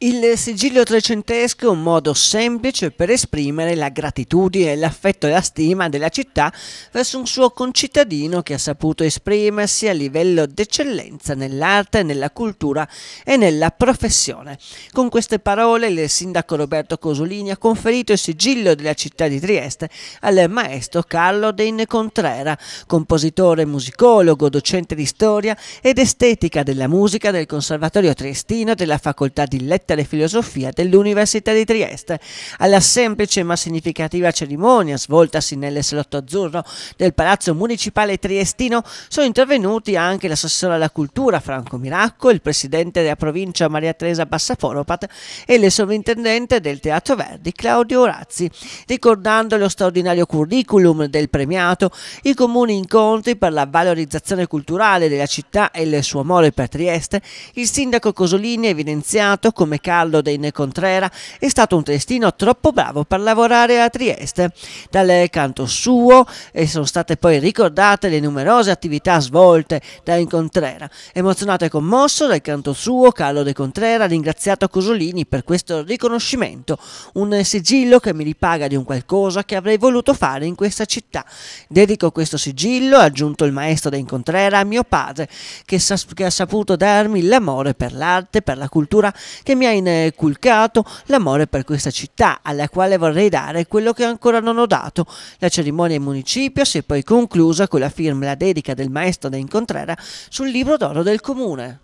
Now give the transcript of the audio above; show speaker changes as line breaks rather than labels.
Il sigillo trecentesco è un modo semplice per esprimere la gratitudine, l'affetto e la stima della città verso un suo concittadino che ha saputo esprimersi a livello d'eccellenza nell'arte, nella cultura e nella professione. Con queste parole il sindaco Roberto Cosolini ha conferito il sigillo della città di Trieste al maestro Carlo Dein Contrera, compositore, musicologo, docente di storia ed estetica della musica del Conservatorio Triestino della Facoltà di Lettere lettere e filosofia dell'Università di Trieste. Alla semplice ma significativa cerimonia svoltasi nel azzurro del Palazzo Municipale Triestino sono intervenuti anche l'assessore alla cultura Franco Miracco, il presidente della provincia Maria Teresa Bassaporopat e il sovrintendente del Teatro Verdi Claudio Orazzi. Ricordando lo straordinario curriculum del premiato, i comuni incontri per la valorizzazione culturale della città e il suo amore per Trieste, il sindaco Cosolini ha evidenziato come Giuseppe Callo dei Ne Contrera è stato un testino troppo bravo per lavorare a Trieste. Dal canto suo e sono state poi ricordate le numerose attività svolte da Incontrera. Emozionato e commosso dal canto suo, Carlo de Contrera ha ringraziato Cosolini per questo riconoscimento, un sigillo che mi ripaga di un qualcosa che avrei voluto fare in questa città. Dedico questo sigillo, ha aggiunto il maestro De Incontrera, a mio padre, che, sa che ha saputo darmi l'amore per l'arte, per la cultura, che mi ha ha inculcato l'amore per questa città, alla quale vorrei dare quello che ancora non ho dato. La cerimonia in municipio si è poi conclusa con la firma e la dedica del maestro da Incontrera sul libro d'oro del comune.